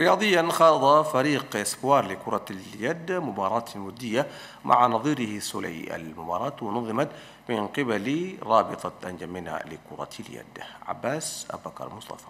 رياضيا خاض فريق اسبوار لكرة اليد مباراة ودية مع نظيره سولي المباراة نظمت من قبل رابطة أنجمنا لكرة اليد عباس أبكر مصطفى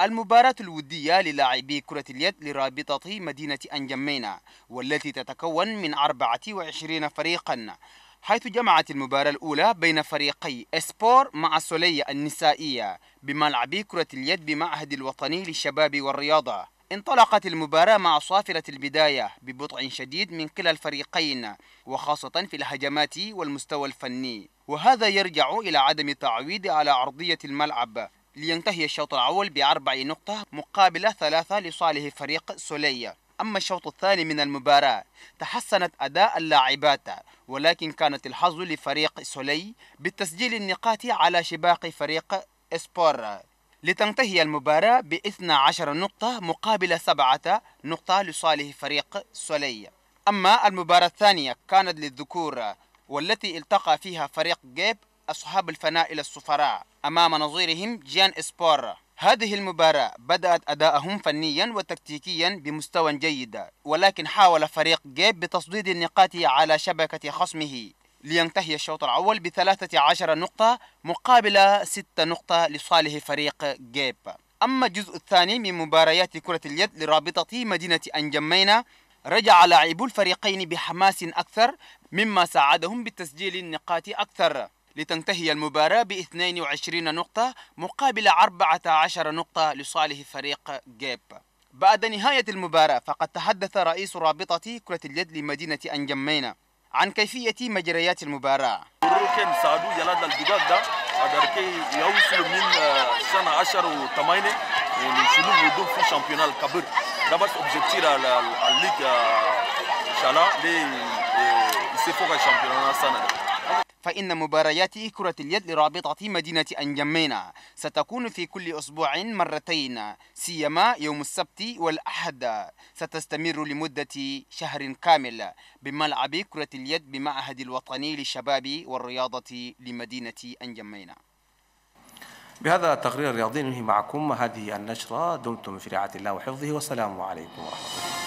المباراة الودية للاعبي كرة اليد لرابطة مدينة أنجمينا والتي تتكون من 24 فريقا حيث جمعت المباراة الأولى بين فريقي إسبور مع سولية النسائية بملعب كرة اليد بمعهد الوطني للشباب والرياضة انطلقت المباراة مع صافرة البداية ببطء شديد من كلا الفريقين وخاصة في الهجمات والمستوى الفني وهذا يرجع إلى عدم تعويض على عرضية الملعب لينتهي الشوط الأول بأربع نقطة مقابل ثلاثة لصالح فريق سولية أما الشوط الثاني من المباراة تحسنت أداء اللاعبات ولكن كانت الحظ لفريق سولي بتسجيل النقاط على شباك فريق إسبور لتنتهي المباراة ب 12 نقطة مقابل 7 نقطة لصالح فريق سولي أما المباراة الثانية كانت للذكور والتي التقى فيها فريق جيب أصحاب الفناء إلى السفراء أمام نظيرهم جيان إسبور هذه المباراة بدأت أداءهم فنيا وتكتيكيا بمستوى جيد ولكن حاول فريق جيب بتصديد النقاط على شبكة خصمه لينتهي الشوط الأول بثلاثة عشر نقطة مقابل ستة نقطة لصالح فريق جيب أما الجزء الثاني من مباريات كرة اليد لرابطة مدينة أنجمينا رجع لاعبو الفريقين بحماس أكثر مما ساعدهم بتسجيل النقاط أكثر لتنتهي المباراة ب 22 نقطة مقابل 14 نقطة لصالح فريق جيب بعد نهاية المباراة فقد تحدث رئيس رابطة كرة اليد لمدينة أنجمينا عن كيفية مجريات المباراة أدركي يوصل من آه، سنة عشر وثمانية في ده بس أبجكتير الليك آه، شالا آه، ده فإن مباريات كرة اليد لرابطة مدينة أنجمينا ستكون في كل أسبوع مرتين سيما يوم السبت والأحد ستستمر لمدة شهر كامل بملعب كرة اليد بمعهد الوطني للشباب والرياضة لمدينة أنجمينا بهذا التقرير الرياضي ننهي معكم هذه النشرة دمتم في رعاية الله وحفظه والسلام عليكم ورحمة الله